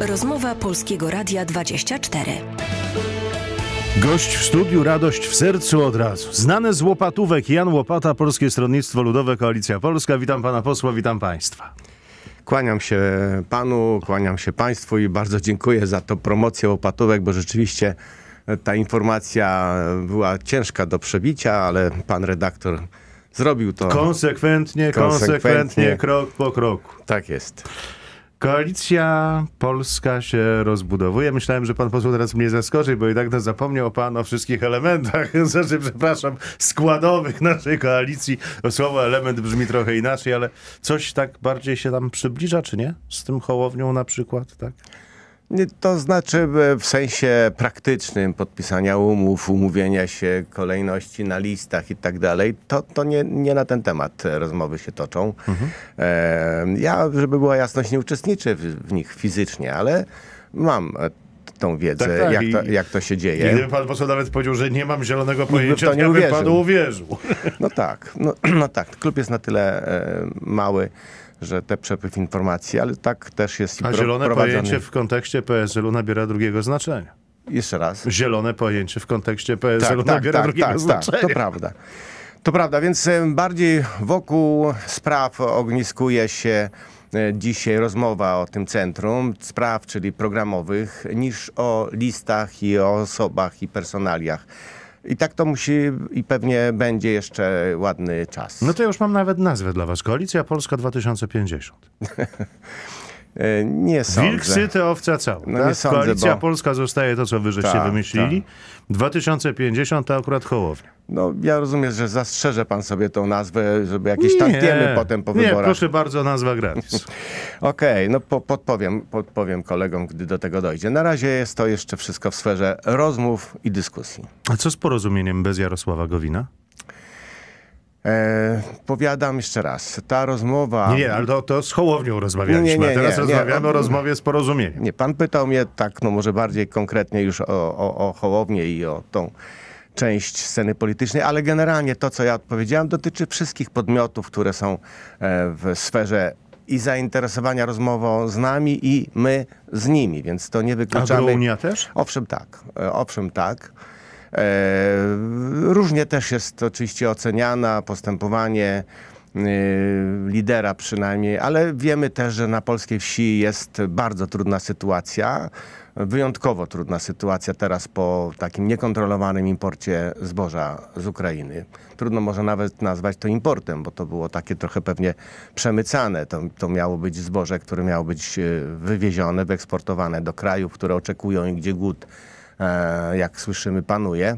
Rozmowa Polskiego Radia 24. Gość w studiu, radość w sercu od razu. Znane z łopatówek Jan Łopata, Polskie Stronnictwo Ludowe, Koalicja Polska. Witam pana posła, witam państwa. Kłaniam się panu, kłaniam się państwu i bardzo dziękuję za tą promocję łopatówek, bo rzeczywiście e, ta informacja była ciężka do przebicia, ale pan redaktor zrobił to. konsekwentnie, konsekwentnie, konsekwentnie krok po kroku. Tak jest. Koalicja Polska się rozbudowuje. Myślałem, że pan poseł teraz mnie zaskoczy, bo i tak no zapomniał pan o wszystkich elementach, znaczy, przepraszam, składowych naszej koalicji. Słowo element brzmi trochę inaczej, ale coś tak bardziej się tam przybliża, czy nie? Z tym Hołownią na przykład, tak? To znaczy e, w sensie praktycznym podpisania umów, umówienia się, kolejności na listach i tak dalej, to, to nie, nie na ten temat e, rozmowy się toczą. Mhm. E, ja, żeby była jasność, nie uczestniczę w, w nich fizycznie, ale mam tą wiedzę, tak, tak. Jak, to, jak to się dzieje. I gdyby pan poseł nawet powiedział, że nie mam zielonego pojęcia, to nie by panu uwierzył. No tak, no, no, tak. Klub jest na tyle e, mały, że te przepływ informacji, ale tak też jest A zielone pojęcie w kontekście PSL-u nabiera drugiego znaczenia. Jeszcze raz. Zielone pojęcie w kontekście PSL-u tak, tak, nabiera tak, drugiego tak, znaczenia. Tak, to prawda. To prawda, więc e, bardziej wokół spraw ogniskuje się E, dzisiaj rozmowa o tym centrum spraw, czyli programowych, niż o listach i o osobach i personaliach. I tak to musi i pewnie będzie jeszcze ładny czas. No to ja już mam nawet nazwę dla was. Koalicja Polska 2050. E, nie sądzę. Wilk syty, owca cała. No tak? sądzę, Koalicja bo... Polska zostaje to, co wy żeście ta, wymyślili. Ta. 2050 to akurat Hołownia. No, ja rozumiem, że zastrzeże pan sobie tą nazwę, żeby jakieś tantiemy potem po wyborach. Nie, proszę bardzo, nazwa gratis. Okej, okay, no po, podpowiem, podpowiem kolegom, gdy do tego dojdzie. Na razie jest to jeszcze wszystko w sferze rozmów i dyskusji. A co z porozumieniem bez Jarosława Gowina? E, powiadam jeszcze raz, ta rozmowa... Nie, ale to, to z Hołownią rozmawialiśmy, nie, nie, nie, a teraz rozmawiamy o rozmowie z porozumieniem. Nie, pan pytał mnie tak, no może bardziej konkretnie już o, o, o Hołownię i o tą część sceny politycznej, ale generalnie to, co ja odpowiedziałem, dotyczy wszystkich podmiotów, które są e, w sferze i zainteresowania rozmową z nami i my z nimi, więc to nie wykluczamy. Agrounia też? Owszem, tak. E, owszem, tak. E, różnie też jest oczywiście oceniana postępowanie Y, lidera przynajmniej, ale wiemy też, że na polskiej wsi jest bardzo trudna sytuacja wyjątkowo trudna sytuacja teraz po takim niekontrolowanym imporcie zboża z Ukrainy. Trudno może nawet nazwać to importem, bo to było takie trochę pewnie przemycane. To, to miało być zboże, które miało być y, wywiezione, wyeksportowane do krajów, które oczekują i gdzie głód, e, jak słyszymy, panuje.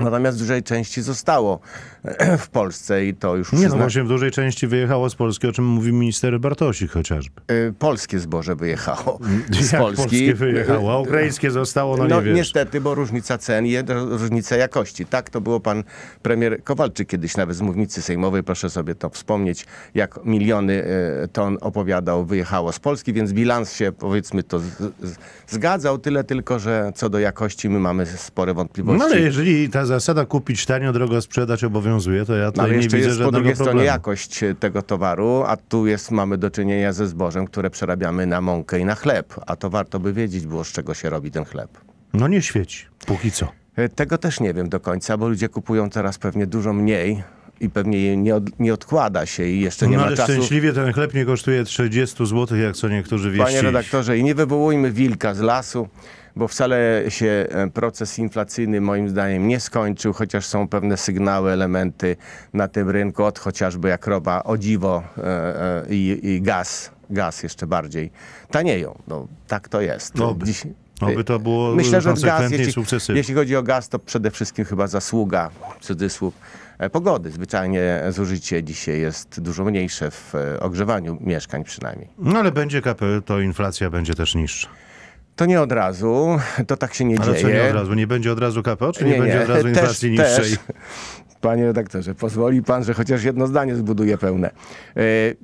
Natomiast w dużej części zostało w Polsce i to już... Nie, no właśnie w dużej części wyjechało z Polski, o czym mówi minister Bartosik chociażby. E, polskie zboże wyjechało z Jak polskie wyjechało, a ukraińskie zostało, no, no wiesz. niestety, bo różnica cen i różnica jakości. Tak to było pan premier Kowalczyk kiedyś nawet z mównicy sejmowej, proszę sobie to wspomnieć, jak miliony e, ton opowiadał wyjechało z Polski, więc bilans się powiedzmy to z, z, zgadzał, tyle tylko, że co do jakości my mamy spore wątpliwości. No ale jeżeli ta zasada kupić tanio, drogo sprzedać obowiązuje obowiązuje, to ja no, tutaj Ale nie widzę jest po drugiej problemu. stronie jakość e, tego towaru, a tu jest, mamy do czynienia ze zbożem, które przerabiamy na mąkę i na chleb. A to warto by wiedzieć było, z czego się robi ten chleb. No nie świeci, póki co. E, tego też nie wiem do końca, bo ludzie kupują teraz pewnie dużo mniej, i pewnie nie, od, nie odkłada się i jeszcze nie no, ma ale czasu. szczęśliwie ten chleb nie kosztuje 30 zł, jak co niektórzy wieści. Panie redaktorze, i nie wywołujmy wilka z lasu bo wcale się e, proces inflacyjny moim zdaniem nie skończył, chociaż są pewne sygnały, elementy na tym rynku, od chociażby jak roba o dziwo e, e, i, i gaz, gaz jeszcze bardziej tanieją. No, tak to jest. Oby. No, Dziś, Oby to było Myślę, że gaz, jeśli, jeśli chodzi o gaz, to przede wszystkim chyba zasługa, cudzysłów, pogody. Zwyczajnie zużycie dzisiaj jest dużo mniejsze w ogrzewaniu mieszkań przynajmniej. No ale będzie KPL, to inflacja będzie też niższa. To nie od razu, to tak się nie Ale dzieje. Ale co nie od razu? Nie będzie od razu KPO, czy nie, nie będzie nie. od razu inflacji też, niższej? Też, Panie redaktorze, pozwoli pan, że chociaż jedno zdanie zbuduje pełne. E,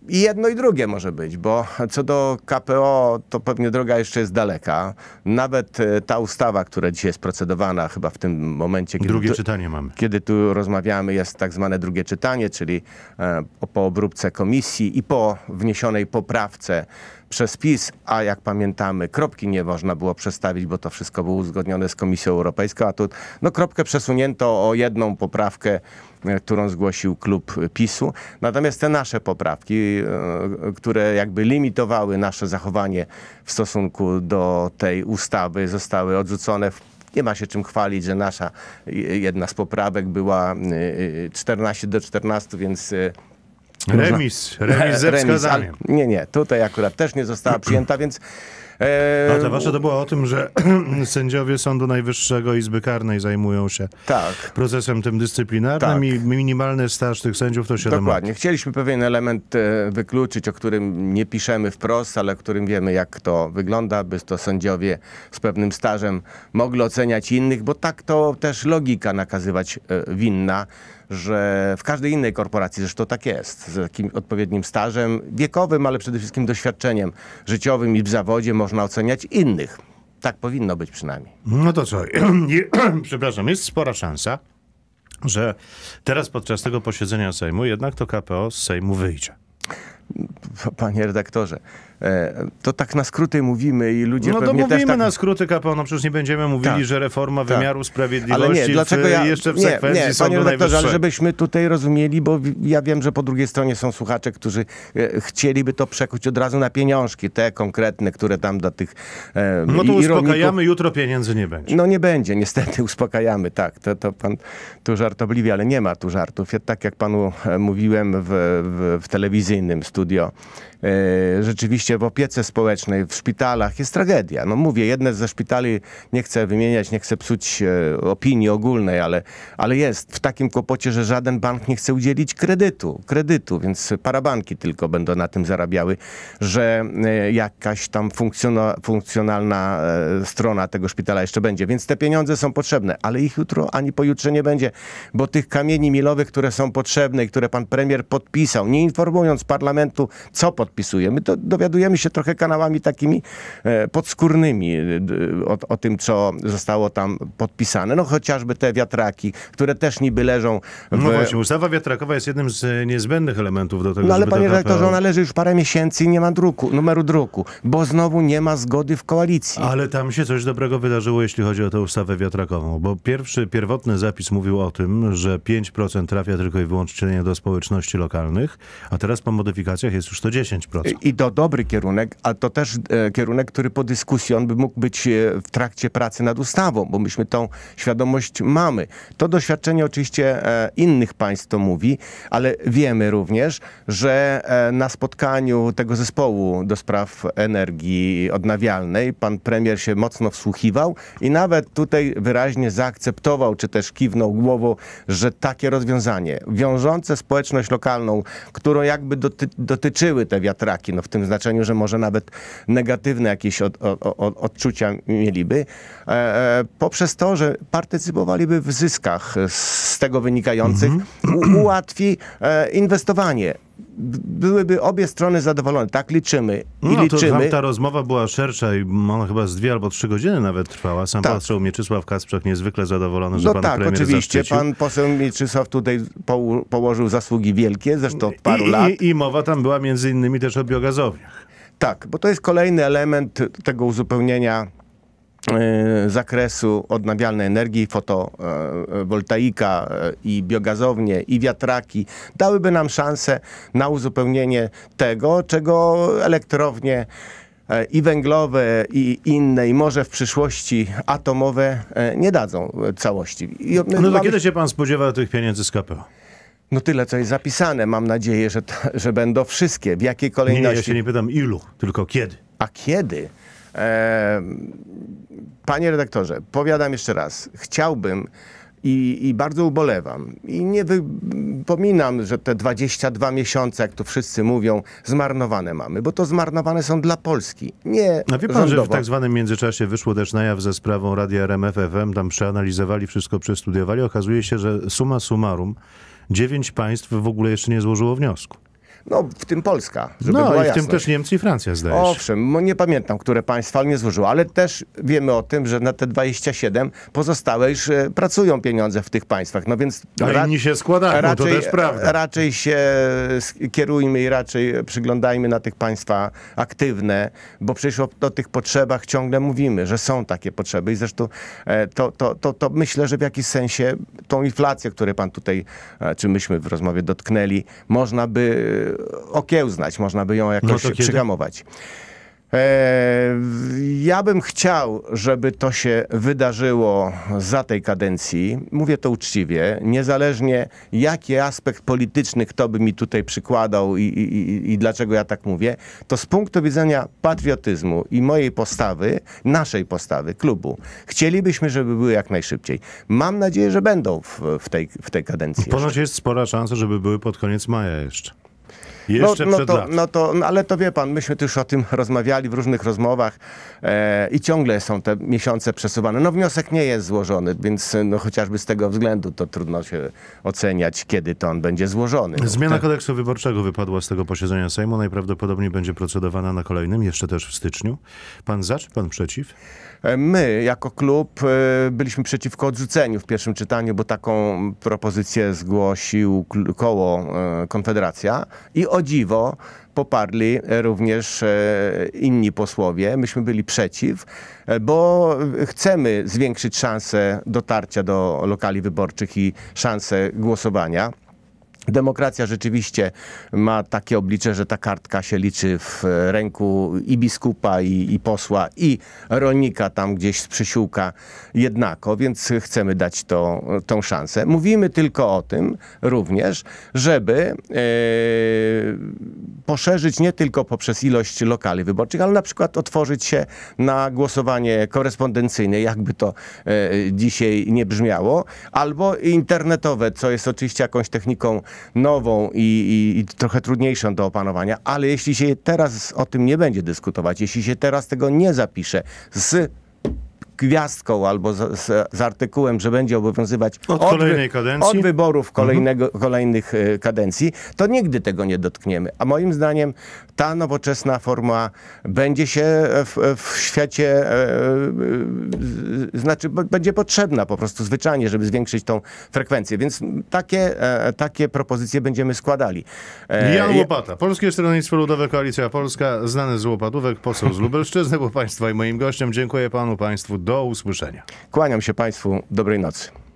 I jedno i drugie może być, bo co do KPO, to pewnie droga jeszcze jest daleka. Nawet e, ta ustawa, która dzisiaj jest procedowana, chyba w tym momencie, kiedy, drugie tu, czytanie mamy. kiedy tu rozmawiamy, jest tak zwane drugie czytanie, czyli e, po obróbce komisji i po wniesionej poprawce przez PiS, a jak pamiętamy, kropki nie można było przestawić, bo to wszystko było uzgodnione z Komisją Europejską, a tu no, kropkę przesunięto o jedną poprawkę E, którą zgłosił klub PiSu. Natomiast te nasze poprawki, e, które jakby limitowały nasze zachowanie w stosunku do tej ustawy, zostały odrzucone nie ma się czym chwalić, że nasza jedna z poprawek była 14 e, do 14, więc Remis, remis ze wskazaniem. Nie, nie, tutaj akurat też nie została przyjęta, więc E... A ta wasza to była o tym, że sędziowie Sądu Najwyższego Izby Karnej zajmują się tak. procesem tym dyscyplinarnym tak. i minimalny staż tych sędziów to 7 Dokładnie. Lat. Chcieliśmy pewien element e, wykluczyć, o którym nie piszemy wprost, ale którym wiemy, jak to wygląda, by to sędziowie z pewnym stażem mogli oceniać innych, bo tak to też logika nakazywać e, winna że w każdej innej korporacji zresztą tak jest, z takim odpowiednim stażem wiekowym, ale przede wszystkim doświadczeniem życiowym i w zawodzie można oceniać innych. Tak powinno być przynajmniej. No to co, przepraszam, jest spora szansa, że teraz podczas tego posiedzenia Sejmu jednak to KPO z Sejmu wyjdzie. Panie redaktorze, E, to tak na skróty mówimy i ludzie no, pewnie też No to mówimy tak... na skróty, Kapał, no przecież nie będziemy mówili, tak, że reforma tak. wymiaru sprawiedliwości ale nie, dlaczego w, ja... jeszcze w nie, sekwencji nie, Panie redaktorze, ale żebyśmy tutaj rozumieli, bo ja wiem, że po drugiej stronie są słuchacze, którzy e, chcieliby to przekuć od razu na pieniążki, te konkretne, które tam dla tych e, No to uspokajamy, rolników... jutro pieniędzy nie będzie. No nie będzie, niestety uspokajamy, tak. To, to pan tu żartobliwie, ale nie ma tu żartów. Ja, tak jak panu e, mówiłem w, w, w telewizyjnym studio, E, rzeczywiście w opiece społecznej, w szpitalach jest tragedia. No mówię, jedne ze szpitali, nie chcę wymieniać, nie chcę psuć e, opinii ogólnej, ale, ale jest w takim kłopocie, że żaden bank nie chce udzielić kredytu, kredytu, więc parabanki tylko będą na tym zarabiały, że e, jakaś tam funkcjonalna strona tego szpitala jeszcze będzie. Więc te pieniądze są potrzebne, ale ich jutro ani pojutrze nie będzie, bo tych kamieni milowych, które są potrzebne i które pan premier podpisał, nie informując parlamentu, co potrzebne, podpisuje. to dowiadujemy się trochę kanałami takimi e, podskórnymi e, o, o tym, co zostało tam podpisane. No chociażby te wiatraki, które też niby leżą w... No właśnie, ustawa wiatrakowa jest jednym z e, niezbędnych elementów do tego, No ale panie TKP... ona leży już parę miesięcy i nie ma druku, numeru druku, bo znowu nie ma zgody w koalicji. Ale tam się coś dobrego wydarzyło, jeśli chodzi o tę ustawę wiatrakową, bo pierwszy, pierwotny zapis mówił o tym, że 5% trafia tylko i wyłącznie do społeczności lokalnych, a teraz po modyfikacjach jest już to 10%. I to dobry kierunek, a to też e, kierunek, który po dyskusji on by mógł być e, w trakcie pracy nad ustawą, bo myśmy tą świadomość mamy. To doświadczenie oczywiście e, innych państw to mówi, ale wiemy również, że na spotkaniu tego zespołu do spraw energii odnawialnej pan premier się mocno wsłuchiwał i nawet tutaj wyraźnie zaakceptował, czy też kiwnął głową, że takie rozwiązanie wiążące społeczność lokalną, którą jakby doty dotyczyły te wiadomości, wiatraki, no w tym znaczeniu, że może nawet negatywne jakieś od, od, od, odczucia mieliby, e, e, poprzez to, że partycypowaliby w zyskach z tego wynikających, mm -hmm. ułatwi e, inwestowanie byłyby obie strony zadowolone. Tak liczymy. I no, liczymy. To, ta rozmowa była szersza i ona chyba z dwie albo trzy godziny nawet trwała. Sam tak. poseł Mieczysław Kasprzak niezwykle zadowolony, no że no pan tak, premier oczywiście. Zaszczycił. Pan poseł Mieczysław tutaj położył zasługi wielkie, zresztą od paru I, lat. I, I mowa tam była między innymi też o biogazowniach. Tak, bo to jest kolejny element tego uzupełnienia Y, zakresu odnawialnej energii, fotowoltaika y, y, i biogazownie i wiatraki dałyby nam szansę na uzupełnienie tego, czego elektrownie i węglowe, i inne, i może w przyszłości atomowe nie dadzą całości. I no mamy... to kiedy się pan spodziewa tych pieniędzy z KPO? No tyle, co jest zapisane. Mam nadzieję, że, że będą wszystkie. W jakiej kolejności? Nie, ja się nie pytam ilu, tylko kiedy. A kiedy? Panie redaktorze, powiadam jeszcze raz, chciałbym i, i bardzo ubolewam i nie wypominam, że te 22 miesiące, jak tu wszyscy mówią, zmarnowane mamy, bo to zmarnowane są dla Polski, nie No wie pan, rządowo. że w tak zwanym międzyczasie wyszło też na jaw ze sprawą Radia RMF FM, tam przeanalizowali, wszystko przestudiowali, okazuje się, że suma summarum dziewięć państw w ogóle jeszcze nie złożyło wniosku. No, w tym Polska, żeby No i w jasność. tym też Niemcy i Francja, zdaje się. Owszem, nie pamiętam, które państwa, ale nie złożyło, ale też wiemy o tym, że na te 27 pozostałe już e, pracują pieniądze w tych państwach, no więc... A ra- inni się składają, raczej, to też prawda. Raczej się kierujmy i raczej przyglądajmy na tych państwa aktywne, bo przecież o, o tych potrzebach ciągle mówimy, że są takie potrzeby i zresztą e, to, to, to, to myślę, że w jakiś sensie tą inflację, której pan tutaj, e, czy myśmy w rozmowie dotknęli, można by okiełznać, można by ją no jakoś no przyhamować. E, ja bym chciał, żeby to się wydarzyło za tej kadencji. Mówię to uczciwie, niezależnie jaki aspekt polityczny kto by mi tutaj przykładał i, i, i dlaczego ja tak mówię, to z punktu widzenia patriotyzmu i mojej postawy, naszej postawy, klubu, chcielibyśmy, żeby były jak najszybciej. Mam nadzieję, że będą w, w tej, w tej kadencji. Ponoć jest spora szansa, żeby były pod koniec maja jeszcze. Jeszcze no, no przed to, lat. No to, no ale to wie pan, myśmy już o tym rozmawiali w różnych rozmowach e, i ciągle są te miesiące przesuwane. No wniosek nie jest złożony, więc no, chociażby z tego względu to trudno się oceniać, kiedy to on będzie złożony. Zmiana tak. kodeksu wyborczego wypadła z tego posiedzenia Sejmu. Najprawdopodobniej będzie procedowana na kolejnym, jeszcze też w styczniu. Pan za czy pan przeciw? E, my, jako klub, e, byliśmy przeciwko odrzuceniu w pierwszym czytaniu, bo taką propozycję zgłosił koło e, Konfederacja i o dziwo poparli również inni posłowie. Myśmy byli przeciw, bo chcemy zwiększyć szanse dotarcia do lokali wyborczych i szanse głosowania. Demokracja rzeczywiście ma takie oblicze, że ta kartka się liczy w ręku i biskupa, i, i, posła, i rolnika tam gdzieś z przysiłka jednako, więc chcemy dać to, tą szansę. Mówimy tylko o tym również, żeby e, poszerzyć nie tylko poprzez ilość lokali wyborczych, ale na przykład otworzyć się na głosowanie korespondencyjne, jakby to e, dzisiaj nie brzmiało, albo internetowe, co jest oczywiście jakąś techniką nową i, i, i trochę trudniejszą do opanowania, ale jeśli się teraz o tym nie będzie dyskutować, jeśli się teraz tego nie zapisze z gwiazdką albo z, z, z, artykułem, że będzie obowiązywać od, od kolejnej kadencji. Od wyborów mhm. kolejnego, mhm. kolejnych y, kadencji, to nigdy tego nie dotkniemy. A moim zdaniem ta nowoczesna forma będzie się w, w świecie e, e, znaczy będzie potrzebna po prostu zwyczajnie, żeby zwiększyć tą frekwencję. Więc takie, e, takie propozycje będziemy składali. E, Jan Łopata, Polskie Stronnictwo Ludowe, Koalicja Polska, znany z Łopatówek, poseł z Lubelszczyzny, był Państwa i moim gościem. Dziękuję Panu, Państwu, do usłyszenia. Kłaniam się Państwu, dobrej nocy.